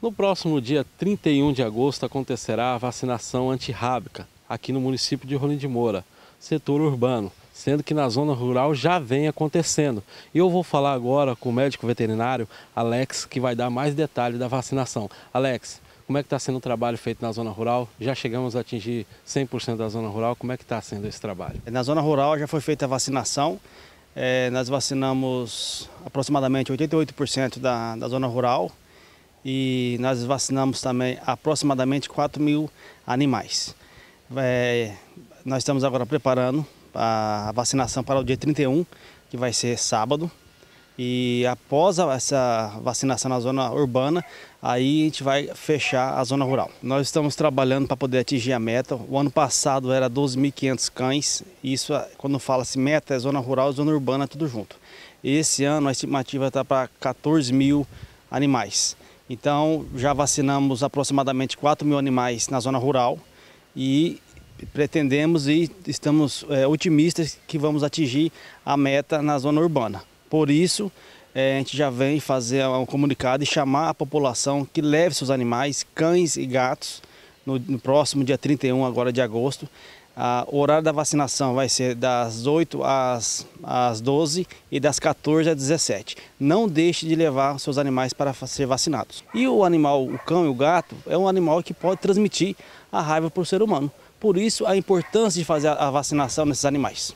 No próximo dia 31 de agosto acontecerá a vacinação antirrábica aqui no município de Rolim de Moura, setor urbano, sendo que na zona rural já vem acontecendo. E eu vou falar agora com o médico veterinário Alex, que vai dar mais detalhes da vacinação. Alex, como é que está sendo o trabalho feito na zona rural? Já chegamos a atingir 100% da zona rural, como é que está sendo esse trabalho? Na zona rural já foi feita a vacinação, é, nós vacinamos aproximadamente 88% da, da zona rural, e nós vacinamos também aproximadamente 4 mil animais. É, nós estamos agora preparando a vacinação para o dia 31, que vai ser sábado. E após essa vacinação na zona urbana, aí a gente vai fechar a zona rural. Nós estamos trabalhando para poder atingir a meta. O ano passado era 12.500 cães. Isso, quando fala-se meta, é zona rural, zona urbana, tudo junto. Esse ano a estimativa está para 14 mil animais. Então, já vacinamos aproximadamente 4 mil animais na zona rural e pretendemos e estamos é, otimistas que vamos atingir a meta na zona urbana. Por isso, é, a gente já vem fazer um comunicado e chamar a população que leve seus animais, cães e gatos, no, no próximo dia 31 agora de agosto. Ah, o horário da vacinação vai ser das 8 às, às 12 e das 14 às 17. Não deixe de levar seus animais para ser vacinados. E o animal, o cão e o gato, é um animal que pode transmitir a raiva para o ser humano. Por isso, a importância de fazer a vacinação nesses animais.